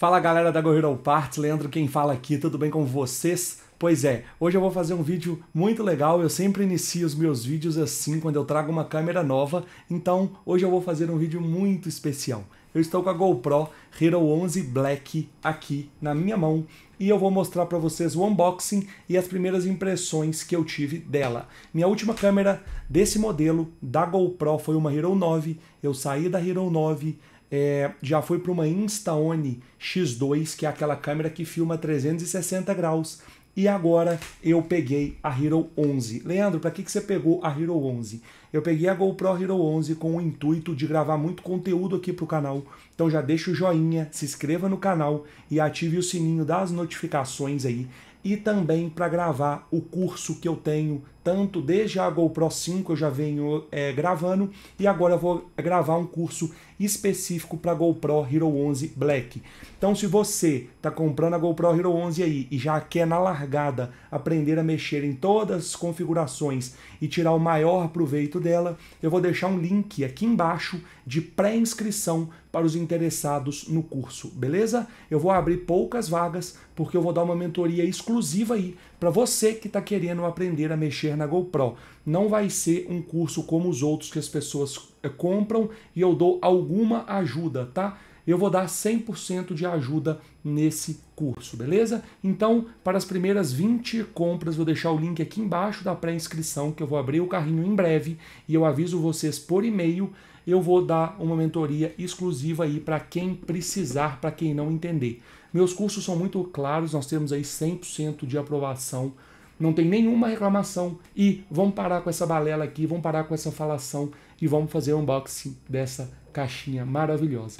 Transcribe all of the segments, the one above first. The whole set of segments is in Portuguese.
Fala galera da Gorillon Parts, Leandro quem fala aqui, tudo bem com vocês? Pois é, hoje eu vou fazer um vídeo muito legal, eu sempre inicio os meus vídeos assim quando eu trago uma câmera nova, então hoje eu vou fazer um vídeo muito especial. Eu estou com a GoPro Hero 11 Black aqui na minha mão e eu vou mostrar para vocês o unboxing e as primeiras impressões que eu tive dela. Minha última câmera desse modelo da GoPro foi uma Hero 9, eu saí da Hero 9, é, já foi para uma Instaone X2, que é aquela câmera que filma 360 graus. E agora eu peguei a Hero 11. Leandro, para que, que você pegou a Hero 11? Eu peguei a GoPro Hero 11 com o intuito de gravar muito conteúdo aqui para o canal. Então já deixa o joinha, se inscreva no canal e ative o sininho das notificações aí. E também para gravar o curso que eu tenho tanto desde a GoPro 5 eu já venho é, gravando e agora eu vou gravar um curso específico para GoPro Hero 11 Black. Então se você está comprando a GoPro Hero 11 aí e já quer na largada aprender a mexer em todas as configurações e tirar o maior proveito dela, eu vou deixar um link aqui embaixo de pré-inscrição para os interessados no curso, beleza? Eu vou abrir poucas vagas porque eu vou dar uma mentoria exclusiva aí para você que está querendo aprender a mexer mexer na GoPro. Não vai ser um curso como os outros que as pessoas eh, compram e eu dou alguma ajuda, tá? Eu vou dar 100% de ajuda nesse curso, beleza? Então, para as primeiras 20 compras, vou deixar o link aqui embaixo da pré-inscrição, que eu vou abrir o carrinho em breve e eu aviso vocês por e-mail. Eu vou dar uma mentoria exclusiva aí para quem precisar, para quem não entender. Meus cursos são muito claros, nós temos aí 100% de aprovação não tem nenhuma reclamação e vamos parar com essa balela aqui, vamos parar com essa falação e vamos fazer o unboxing dessa caixinha maravilhosa.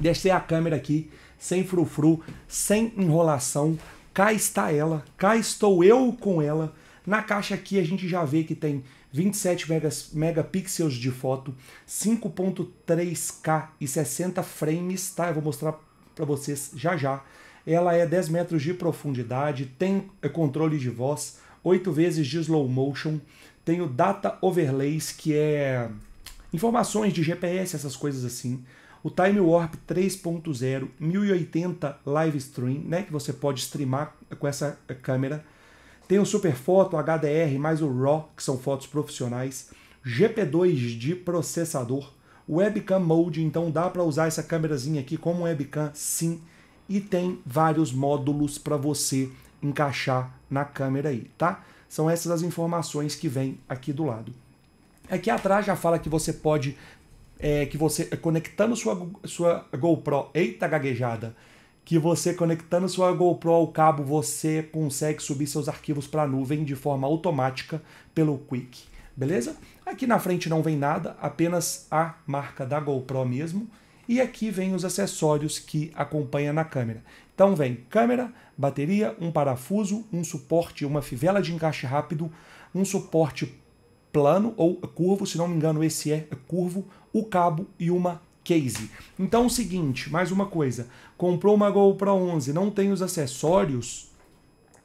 Deixei a câmera aqui, sem frufru, sem enrolação, cá está ela, cá estou eu com ela. Na caixa aqui a gente já vê que tem 27 megapixels de foto, 5.3K e 60 frames, tá? Eu vou mostrar para vocês já já. Ela é 10 metros de profundidade, tem é, controle de voz, 8 vezes de slow motion, tem o data overlays, que é informações de GPS, essas coisas assim. O Time Warp 3.0, 1080 live stream, né, que você pode streamar com essa eh, câmera. Tem o Super Foto, HDR, mais o RAW, que são fotos profissionais. GP2 de processador. Webcam Mode, então dá para usar essa câmerazinha aqui como webcam, sim e tem vários módulos para você encaixar na câmera aí, tá? São essas as informações que vem aqui do lado. Aqui atrás já fala que você pode, é, que você é, conectando sua, sua GoPro, eita gaguejada, que você conectando sua GoPro ao cabo, você consegue subir seus arquivos para a nuvem de forma automática pelo Quick, beleza? Aqui na frente não vem nada, apenas a marca da GoPro mesmo. E aqui vem os acessórios que acompanha na câmera. Então vem câmera, bateria, um parafuso, um suporte, uma fivela de encaixe rápido, um suporte plano ou curvo, se não me engano esse é curvo, o cabo e uma case. Então o seguinte, mais uma coisa, comprou uma GoPro 11, não tem os acessórios,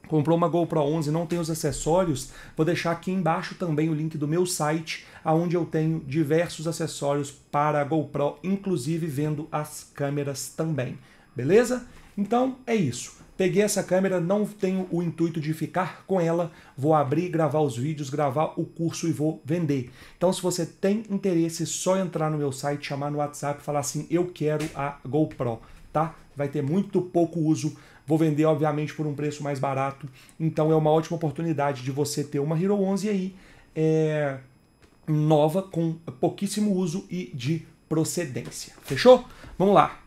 comprou uma GoPro 11 não tem os acessórios, vou deixar aqui embaixo também o link do meu site, onde eu tenho diversos acessórios para a GoPro, inclusive vendo as câmeras também. Beleza? Então é isso. Peguei essa câmera, não tenho o intuito de ficar com ela, vou abrir, gravar os vídeos, gravar o curso e vou vender. Então, se você tem interesse, é só entrar no meu site, chamar no WhatsApp, falar assim: eu quero a GoPro, tá? Vai ter muito pouco uso Vou vender, obviamente, por um preço mais barato. Então é uma ótima oportunidade de você ter uma Hero 11 aí é, nova, com pouquíssimo uso e de procedência. Fechou? Vamos lá.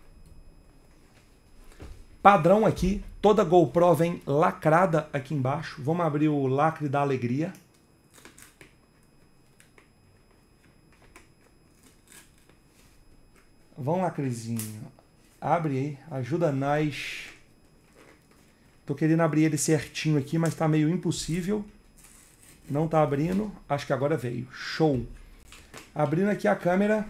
Padrão aqui, toda GoPro vem lacrada aqui embaixo. Vamos abrir o lacre da alegria. Vamos lá, Crisinho. Abre aí, ajuda nós. Tô querendo abrir ele certinho aqui, mas tá meio impossível. Não tá abrindo. Acho que agora veio. Show. Abrindo aqui a câmera.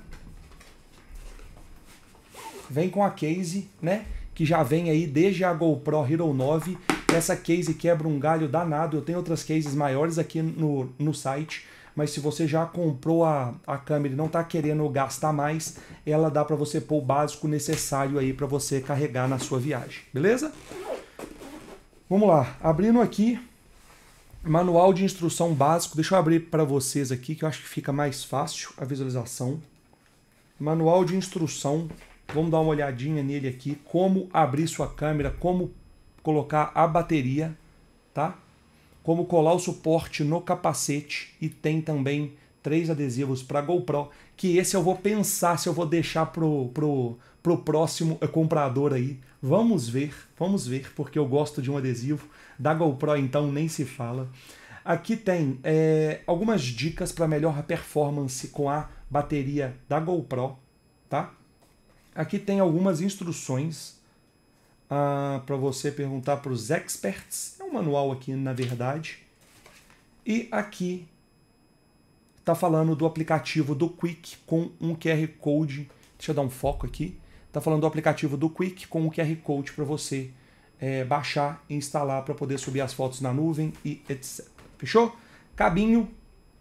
Vem com a case, né? Que já vem aí desde a GoPro Hero 9. Essa case quebra um galho danado. Eu tenho outras cases maiores aqui no, no site mas se você já comprou a, a câmera e não está querendo gastar mais, ela dá para você pôr o básico necessário aí para você carregar na sua viagem, beleza? Vamos lá, abrindo aqui, manual de instrução básico. Deixa eu abrir para vocês aqui, que eu acho que fica mais fácil a visualização. Manual de instrução, vamos dar uma olhadinha nele aqui, como abrir sua câmera, como colocar a bateria, tá? Como colar o suporte no capacete e tem também três adesivos para GoPro, que esse eu vou pensar se eu vou deixar pro, pro, pro próximo comprador aí. Vamos ver, vamos ver, porque eu gosto de um adesivo. Da GoPro, então, nem se fala. Aqui tem é, algumas dicas para melhor performance com a bateria da GoPro, tá? Aqui tem algumas instruções ah, para você perguntar para os experts. É um manual aqui, na verdade. E aqui está falando do aplicativo do Quick com um QR Code. Deixa eu dar um foco aqui. Está falando do aplicativo do Quick com um QR Code para você é, baixar e instalar para poder subir as fotos na nuvem e etc. Fechou? Cabinho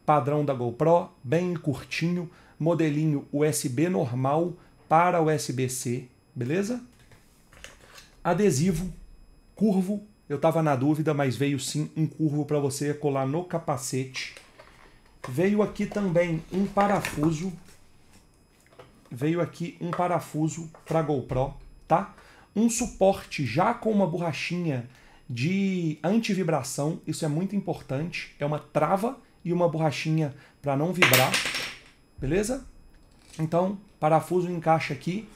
padrão da GoPro, bem curtinho, modelinho USB normal para USB-C, beleza? Adesivo curvo, eu estava na dúvida, mas veio sim um curvo para você colar no capacete. Veio aqui também um parafuso. Veio aqui um parafuso para GoPro, tá? Um suporte já com uma borrachinha de antivibração, isso é muito importante. É uma trava e uma borrachinha para não vibrar, beleza? Então, parafuso encaixa aqui.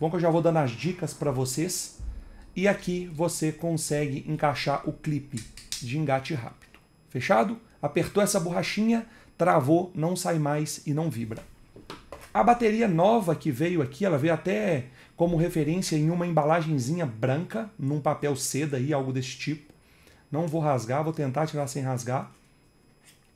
Bom que eu já vou dando as dicas para vocês. E aqui você consegue encaixar o clipe de engate rápido. Fechado? apertou essa borrachinha, travou, não sai mais e não vibra. A bateria nova que veio aqui, ela veio até como referência em uma embalagenzinha branca, num papel seda aí, algo desse tipo. Não vou rasgar, vou tentar tirar sem rasgar.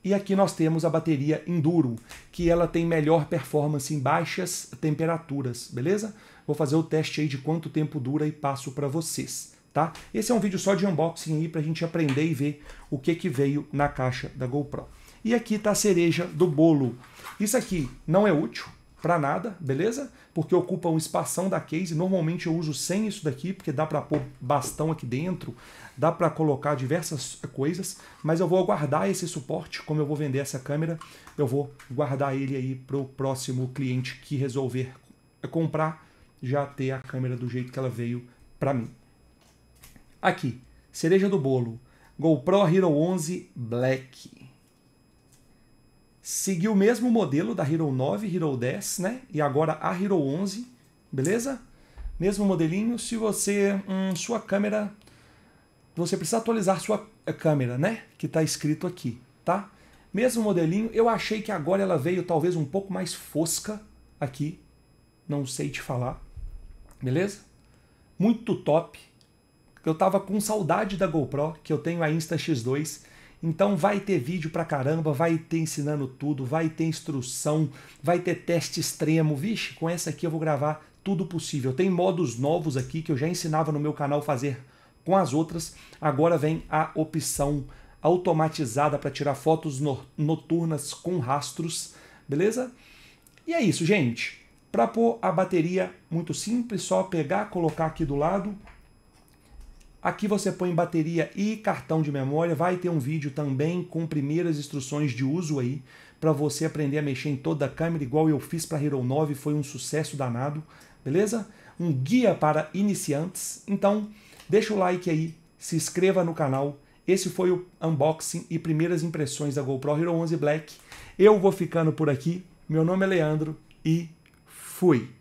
E aqui nós temos a bateria Enduro, que ela tem melhor performance em baixas temperaturas, beleza? Vou fazer o teste aí de quanto tempo dura e passo para vocês, tá? Esse é um vídeo só de unboxing aí para a gente aprender e ver o que, que veio na caixa da GoPro. E aqui tá a cereja do bolo. Isso aqui não é útil para nada, beleza? Porque ocupa um espação da case. Normalmente eu uso sem isso daqui, porque dá para pôr bastão aqui dentro, dá para colocar diversas coisas, mas eu vou guardar esse suporte, como eu vou vender essa câmera, eu vou guardar ele aí o próximo cliente que resolver comprar já ter a câmera do jeito que ela veio para mim. Aqui, cereja do bolo. GoPro Hero 11 Black. Seguiu o mesmo modelo da Hero 9, Hero 10, né? E agora a Hero 11, beleza? Mesmo modelinho. Se você, hum, sua câmera, você precisa atualizar sua eh, câmera, né? Que tá escrito aqui, tá? Mesmo modelinho, eu achei que agora ela veio talvez um pouco mais fosca aqui. Não sei te falar. Beleza? Muito top. Eu tava com saudade da GoPro, que eu tenho a Insta X2. Então vai ter vídeo pra caramba, vai ter ensinando tudo, vai ter instrução, vai ter teste extremo. Vixe, com essa aqui eu vou gravar tudo possível. Tem modos novos aqui que eu já ensinava no meu canal fazer com as outras. Agora vem a opção automatizada para tirar fotos noturnas com rastros, beleza? E é isso, gente. Para pôr a bateria, muito simples, só pegar, colocar aqui do lado, Aqui você põe bateria e cartão de memória. Vai ter um vídeo também com primeiras instruções de uso aí para você aprender a mexer em toda a câmera, igual eu fiz para Hero 9, foi um sucesso danado, beleza? Um guia para iniciantes. Então, deixa o like aí, se inscreva no canal. Esse foi o unboxing e primeiras impressões da GoPro Hero 11 Black. Eu vou ficando por aqui. Meu nome é Leandro e fui.